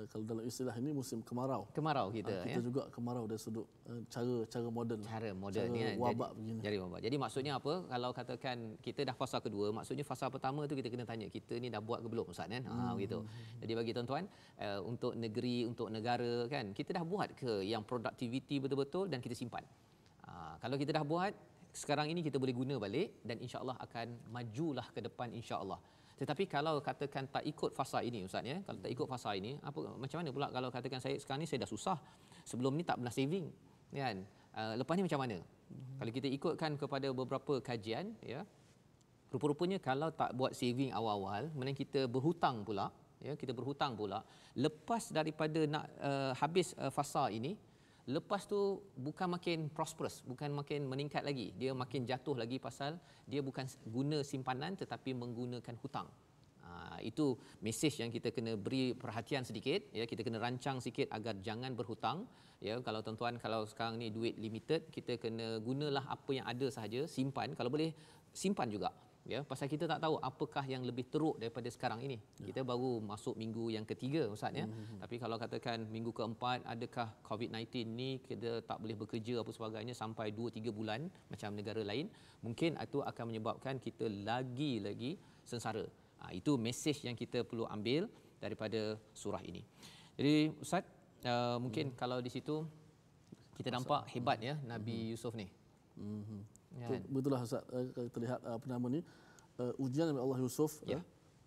eh, kalau dalam istilah ini musim kemarau. Kemarau kita ha, kita ya? juga kemarau dari sudut cara-cara eh, moden. Cara moden ni kan, wabak jadi, begini. Jadi wabak. Jadi maksudnya apa? Kalau katakan kita dah fasa kedua, maksudnya fasa pertama tu kita kena tanya kita ni dah buat ke belum ustaz kan? Ha gitu. Jadi bagi tuan-tuan uh, untuk negeri, untuk negara kan, kita dah buat ke yang productivity betul-betul dan kita simpan. Uh, kalau kita dah buat sekarang ini kita boleh guna balik dan insya-Allah akan majulah ke depan insya-Allah. Tetapi kalau katakan tak ikut fasa ini ustaz ya, kalau tak ikut fasa ini, apa macam mana pula kalau katakan saya sekarang ni saya dah susah. Sebelum ni tak pernah saving, kan? Uh, lepas ni macam mana? Mm-hmm. Kalau kita ikutkan kepada beberapa kajian ya. Rupa-rupanya kalau tak buat saving awal-awal, mending kita berhutang pula, ya, kita berhutang pula. Lepas daripada nak uh, habis uh, fasa ini, lepas tu bukan makin prosperous bukan makin meningkat lagi dia makin jatuh lagi pasal dia bukan guna simpanan tetapi menggunakan hutang Ha, itu mesej yang kita kena beri perhatian sedikit ya kita kena rancang sikit agar jangan berhutang ya kalau tuan-tuan kalau sekarang ni duit limited kita kena gunalah apa yang ada sahaja simpan kalau boleh simpan juga ya pasal kita tak tahu apakah yang lebih teruk daripada sekarang ini ya. kita baru masuk minggu yang ketiga ustaz ya mm-hmm. tapi kalau katakan minggu keempat adakah covid-19 ni kita tak boleh bekerja apa sebagainya sampai 2 3 bulan macam negara lain mungkin itu akan menyebabkan kita lagi lagi sengsara ha, itu mesej yang kita perlu ambil daripada surah ini jadi ustaz uh, mungkin mm. kalau di situ kita nampak hebat ya nabi mm-hmm. yusuf ni mm-hmm. Ya. Betul lah Ustaz uh, terlihat uh, apa nama ni uh, ujian dari Allah Yusuf ya. Yeah.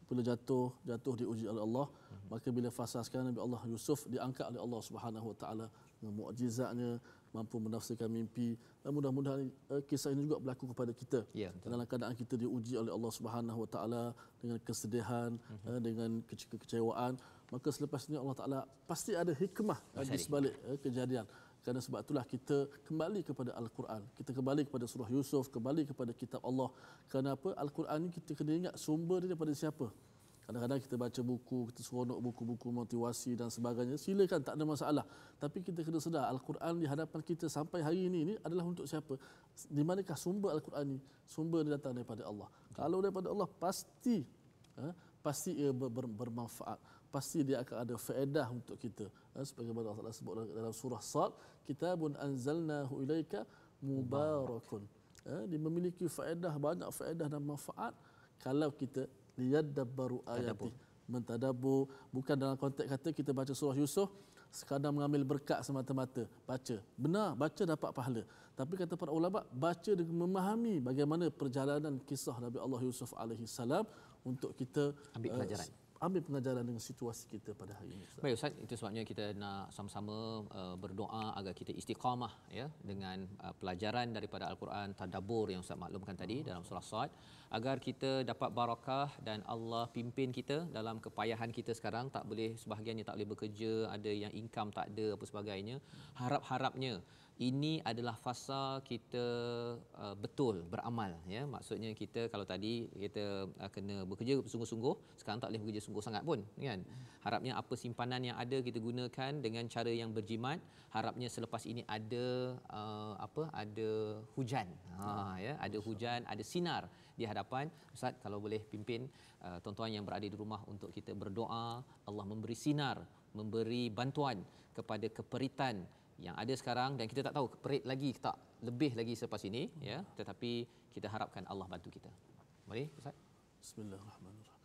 bila jatuh jatuh diuji oleh Allah mm-hmm. maka bila fasa sekarang Nabi Allah Yusuf diangkat oleh Allah Subhanahu Wa Taala dengan mukjizatnya mampu menafsirkan mimpi dan mudah-mudahan uh, kisah ini juga berlaku kepada kita yeah, ya, dalam keadaan kita diuji oleh Allah Subhanahu Wa Taala dengan kesedihan mm-hmm. uh, dengan kecewaan maka selepas ini Allah Taala pasti ada hikmah uh, di sebalik uh, kejadian kerana sebab itulah kita kembali kepada Al-Quran. Kita kembali kepada surah Yusuf, kembali kepada kitab Allah. Kenapa Al-Quran ini kita kena ingat sumber dia daripada siapa? Kadang-kadang kita baca buku, kita seronok buku-buku motivasi dan sebagainya. Silakan, tak ada masalah. Tapi kita kena sedar Al-Quran di hadapan kita sampai hari ini ini adalah untuk siapa? Di manakah sumber Al-Quran ini? Sumber ini datang daripada Allah. Kalau daripada Allah, pasti eh, pasti ia ber, ber, bermanfaat pasti dia akan ada faedah untuk kita ha, sebagaimana Allah Taala sebut dalam surah Sad kitabun anzalnahu ilaika mubarakun ha, dia memiliki faedah banyak faedah dan manfaat kalau kita liyadabbaru ayati mentadabbur bukan dalam konteks kata kita baca surah Yusuf sekadar mengambil berkat semata-mata baca benar baca dapat pahala tapi kata para ulama baca dengan memahami bagaimana perjalanan kisah Nabi Allah Yusuf alaihi salam untuk kita ambil eh, pelajaran. Uh, ambil pengajaran dengan situasi kita pada hari ini. Ustaz. Baik Ustaz, itu sebabnya kita nak sama-sama uh, berdoa agar kita istiqamah ya dengan uh, pelajaran daripada al-Quran tadabbur yang Ustaz maklumkan tadi oh, dalam surah Sa'ad agar kita dapat barakah dan Allah pimpin kita dalam kepayahan kita sekarang tak boleh sebahagiannya tak boleh bekerja, ada yang income tak ada apa sebagainya. Hmm. Harap-harapnya ini adalah fasa kita uh, betul beramal ya maksudnya kita kalau tadi kita uh, kena bekerja sungguh-sungguh sekarang tak boleh bekerja sungguh sangat pun kan harapnya apa simpanan yang ada kita gunakan dengan cara yang berjimat harapnya selepas ini ada uh, apa ada hujan ha ya ada hujan ada sinar di hadapan ustaz kalau boleh pimpin uh, tuan-tuan yang berada di rumah untuk kita berdoa Allah memberi sinar memberi bantuan kepada keperitan yang ada sekarang dan kita tak tahu perit lagi tak lebih lagi selepas ini hmm. ya tetapi kita harapkan Allah bantu kita. Mari Ustaz. Bismillahirrahmanirrahim.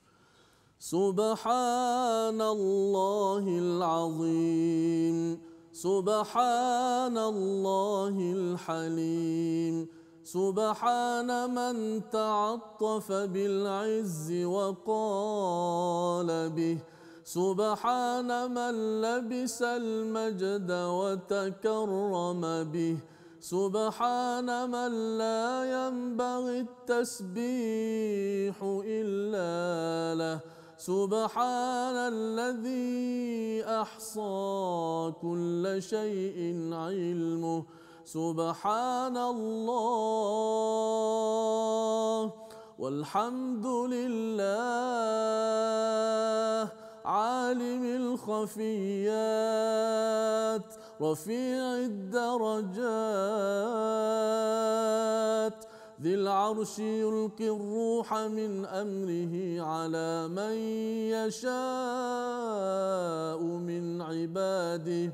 Subhanallahil azim. Subhanallahil halim. سبحان من تعطف بالعز وقال به سبحان من لبس المجد وتكرم به سبحان من لا ينبغي التسبيح إلا له سبحان الذي أحصى كل شيء علمه سبحان الله والحمد لله عالم الخفيات رفيع الدرجات ذي العرش يلقي الروح من امره على من يشاء من عباده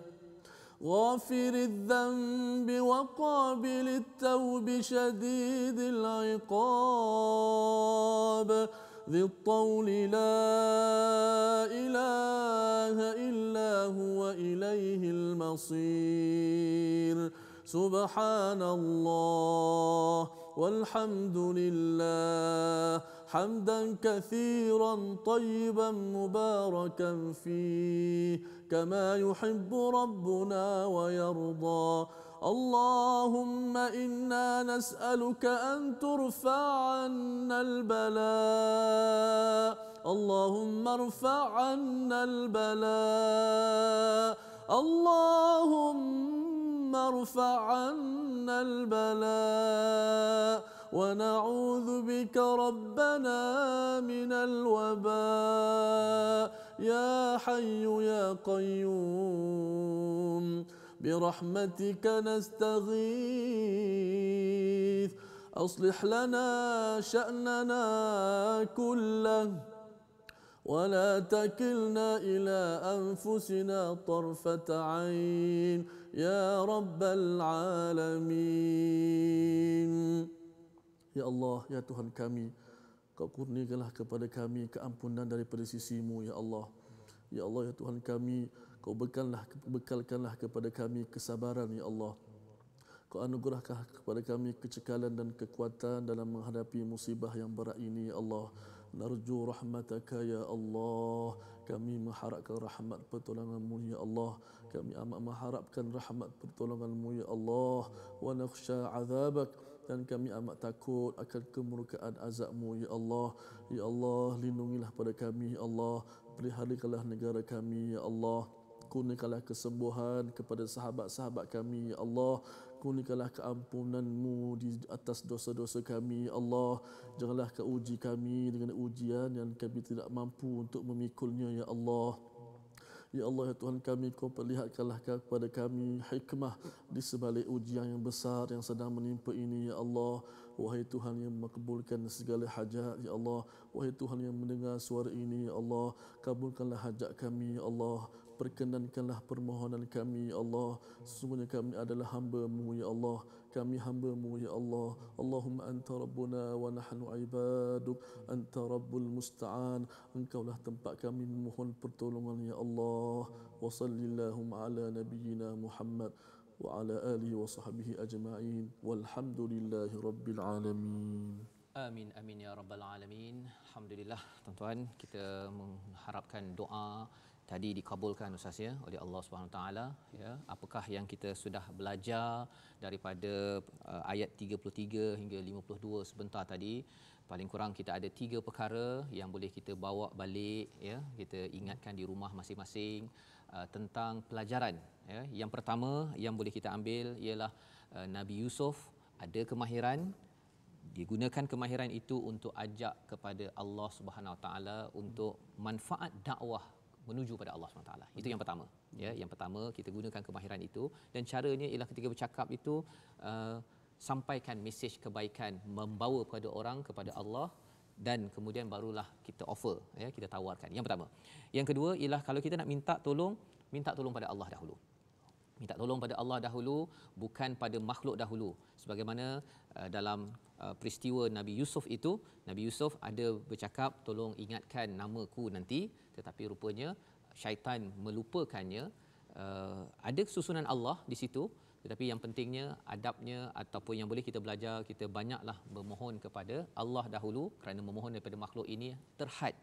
غافر الذنب وقابل التوب شديد العقاب ذي الطول لا إله إلا هو إليه المصير سبحان الله والحمد لله حمدا كثيرا طيبا مباركا فيه كما يحب ربنا ويرضى اللهم إنا نسألك أن ترفع عنا البلاء اللهم ارفع عنا البلاء اللهم ارفع عنا البلاء ونعوذ بك ربنا من الوباء يا حي يا قيوم برحمتك نستغيث أصلح لنا شأننا كله ولا تكلنا إلى أنفسنا طرفة عين يا رب العالمين يا الله يا Tuhan kami Kau kurnikanlah kepada kami keampunan daripada sisimu ya Allah ya Allah ya Tuhan kami kau bekallah, bekalkanlah kepada kami kesabaran, Ya Allah. Kau anugerahkan kepada kami kecekalan dan kekuatan dalam menghadapi musibah yang berat ini, Ya Allah. Narju rahmataka, Ya Allah. Kami mengharapkan rahmat pertolonganmu, Ya Allah. Kami amat mengharapkan rahmat pertolonganmu, Ya Allah. Wa nakhsha azabak dan kami amat takut akan kemurkaan azabmu, Ya Allah. Ya Allah, lindungilah pada kami, Ya Allah. Perihalikanlah negara kami, Ya Allah kurnikanlah kesembuhan kepada sahabat-sahabat kami ya Allah kurnikanlah keampunanMu di atas dosa-dosa kami ya Allah janganlah kau uji kami dengan ujian yang kami tidak mampu untuk memikulnya ya Allah Ya Allah ya Tuhan kami kau perlihatkanlah kepada kami hikmah di sebalik ujian yang besar yang sedang menimpa ini ya Allah wahai Tuhan yang mengabulkan segala hajat ya Allah wahai Tuhan yang mendengar suara ini ya Allah kabulkanlah hajat kami ya Allah perkenankanlah permohonan kami ya Allah sesungguhnya kami adalah hamba-Mu ya Allah kami hamba-Mu ya Allah Allahumma anta rabbuna wa nahnu ibaduk anta rabbul musta'an lah tempat kami memohon pertolongan ya Allah wa sallallahu ala nabiyyina Muhammad wa ala alihi wa sahbihi ajma'in walhamdulillahi rabbil alamin Amin amin ya rabbal alamin. Alhamdulillah tuan-tuan kita mengharapkan doa tadi dikabulkan ustaz ya oleh Allah Subhanahu Wa taala ya apakah yang kita sudah belajar daripada uh, ayat 33 hingga 52 sebentar tadi paling kurang kita ada tiga perkara yang boleh kita bawa balik ya kita ingatkan di rumah masing-masing uh, tentang pelajaran ya yang pertama yang boleh kita ambil ialah uh, Nabi Yusuf ada kemahiran digunakan kemahiran itu untuk ajak kepada Allah Subhanahu Wa taala untuk manfaat dakwah menuju pada Allah SWT. Betul. Itu yang pertama. Ya, yang pertama kita gunakan kemahiran itu dan caranya ialah ketika bercakap itu uh, sampaikan mesej kebaikan membawa kepada orang kepada Allah dan kemudian barulah kita offer ya kita tawarkan. Yang pertama. Yang kedua ialah kalau kita nak minta tolong minta tolong pada Allah dahulu minta tolong pada Allah dahulu bukan pada makhluk dahulu sebagaimana uh, dalam uh, peristiwa Nabi Yusuf itu Nabi Yusuf ada bercakap tolong ingatkan namaku nanti tetapi rupanya syaitan melupakannya uh, ada susunan Allah di situ tetapi yang pentingnya adabnya ataupun yang boleh kita belajar kita banyaklah memohon kepada Allah dahulu kerana memohon daripada makhluk ini terhad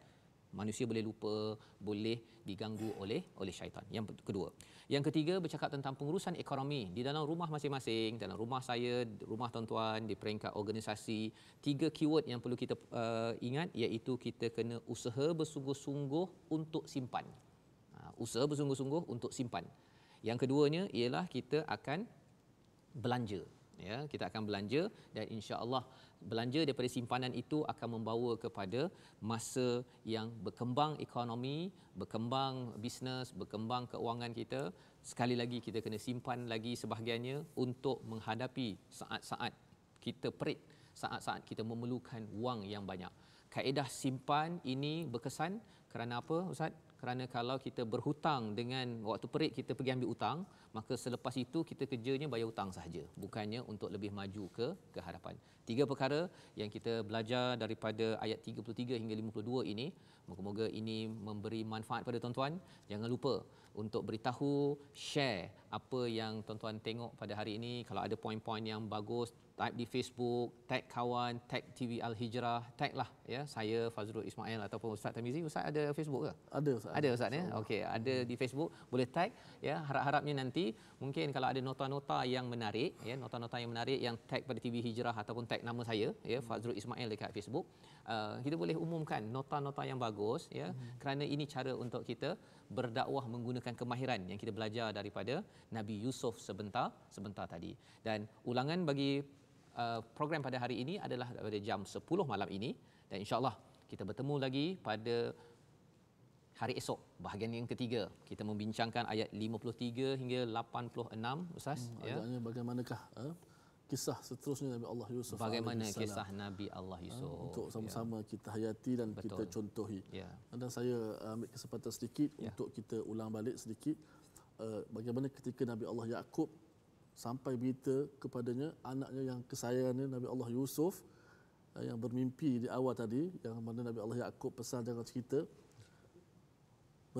manusia boleh lupa boleh diganggu oleh oleh syaitan yang kedua yang ketiga bercakap tentang pengurusan ekonomi di dalam rumah masing-masing dalam rumah saya rumah tuan-tuan di peringkat organisasi tiga keyword yang perlu kita uh, ingat iaitu kita kena usaha bersungguh-sungguh untuk simpan uh, usaha bersungguh-sungguh untuk simpan yang keduanya ialah kita akan belanja ya kita akan belanja dan insya-Allah belanja daripada simpanan itu akan membawa kepada masa yang berkembang ekonomi, berkembang bisnes, berkembang keuangan kita. Sekali lagi kita kena simpan lagi sebahagiannya untuk menghadapi saat-saat kita perit, saat-saat kita memerlukan wang yang banyak. Kaedah simpan ini berkesan kerana apa Ustaz? Kerana kalau kita berhutang dengan waktu perit kita pergi ambil hutang, maka selepas itu kita kerjanya bayar hutang sahaja bukannya untuk lebih maju ke ke tiga perkara yang kita belajar daripada ayat 33 hingga 52 ini moga-moga ini memberi manfaat pada tuan-tuan jangan lupa untuk beritahu share apa yang tuan-tuan tengok pada hari ini kalau ada poin-poin yang bagus type di Facebook, tag kawan, tag TV Al Hijrah, tag lah ya. Saya Fazrul Ismail ataupun Ustaz Tamizi, Ustaz ada Facebook ke? Ada Ustaz. Ada Ustaz ya. Okey, ada di Facebook, boleh tag ya. Harap-harapnya nanti nanti mungkin kalau ada nota-nota yang menarik ya nota-nota yang menarik yang tag pada TV Hijrah ataupun tag nama saya ya hmm. Fazrul Ismail dekat Facebook uh, kita boleh umumkan nota-nota yang bagus ya hmm. kerana ini cara untuk kita berdakwah menggunakan kemahiran yang kita belajar daripada Nabi Yusuf sebentar sebentar tadi dan ulangan bagi uh, program pada hari ini adalah pada jam 10 malam ini dan insyaallah kita bertemu lagi pada hari esok bahagian yang ketiga kita membincangkan ayat 53 hingga 86 ustaz hmm, ya agaknya bagaimanakah eh, kisah seterusnya Nabi Allah Yusuf bagaimana kisah Nabi Allah eh, Yusuf eh, untuk ya. sama-sama ya. kita hayati dan Betul. kita contohi ya. dan saya ambil kesempatan sedikit ya. untuk kita ulang balik sedikit eh, bagaimana ketika Nabi Allah Yakub sampai berita kepadanya anaknya yang kesayangannya Nabi Allah Yusuf eh, yang bermimpi di awal tadi yang mana Nabi Allah Yakub pesan dengan cerita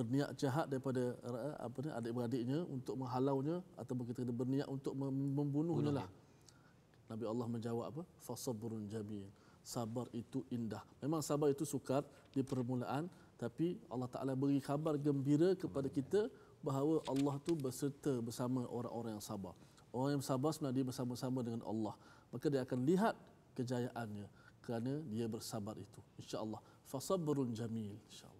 berniat jahat daripada eh, apa ni adik-beradiknya untuk menghalaunya atau begitu kata berniat untuk membunuhnya lah. Nabi Allah menjawab apa? Fasabrun jamil. Sabar itu indah. Memang sabar itu sukar di permulaan tapi Allah Taala beri khabar gembira kepada kita bahawa Allah tu berserta bersama orang-orang yang sabar. Orang yang sabar sebenarnya dia bersama-sama dengan Allah. Maka dia akan lihat kejayaannya kerana dia bersabar itu. Insya InsyaAllah. Fasabrun jamil. Allah.